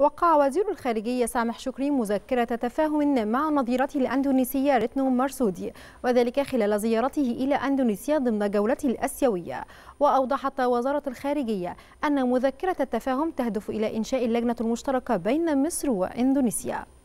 وقع وزير الخارجية سامح شكري مذكرة تفاهم مع نظيرته الأندونيسية رتنو مرسودي وذلك خلال زيارته إلى أندونيسيا ضمن جولته الأسيوية وأوضحت وزارة الخارجية أن مذكرة التفاهم تهدف إلى إنشاء اللجنة المشتركة بين مصر وإندونيسيا